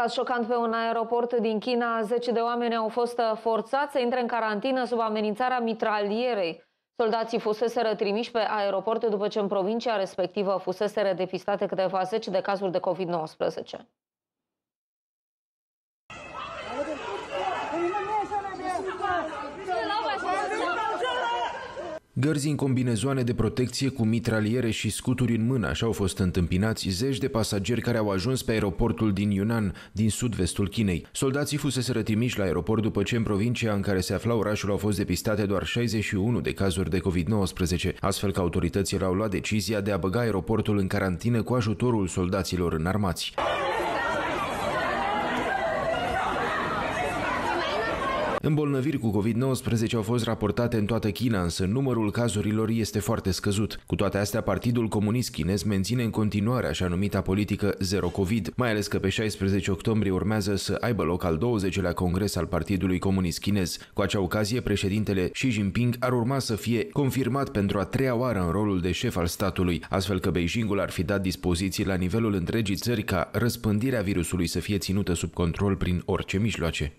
Caz șocant pe un aeroport din China, 10 de oameni au fost uh, forțați să intre în carantină sub amenințarea mitralierei. Soldații fuseseră trimiși pe aeroport după ce în provincia respectivă fuseseră depistate câteva zeci de cazuri de COVID-19. Gărzi în combinezoane de protecție cu mitraliere și scuturi în mână, așa au fost întâmpinați zeci de pasageri care au ajuns pe aeroportul din Yunnan, din sud-vestul Chinei. Soldații fusese rătimiși la aeroport după ce în provincia în care se afla orașul au fost depistate doar 61 de cazuri de COVID-19, astfel că autoritățile au luat decizia de a băga aeroportul în carantină cu ajutorul soldaților înarmați. Îmbolnăviri cu COVID-19 au fost raportate în toată China, însă numărul cazurilor este foarte scăzut. Cu toate astea, Partidul Comunist Chinez menține în continuare așa numita politică zero COVID, mai ales că pe 16 octombrie urmează să aibă loc al 20-lea congres al Partidului Comunist Chinez. Cu acea ocazie, președintele Xi Jinping ar urma să fie confirmat pentru a treia oară în rolul de șef al statului, astfel că Beijingul ar fi dat dispoziții la nivelul întregii țări ca răspândirea virusului să fie ținută sub control prin orice mijloace.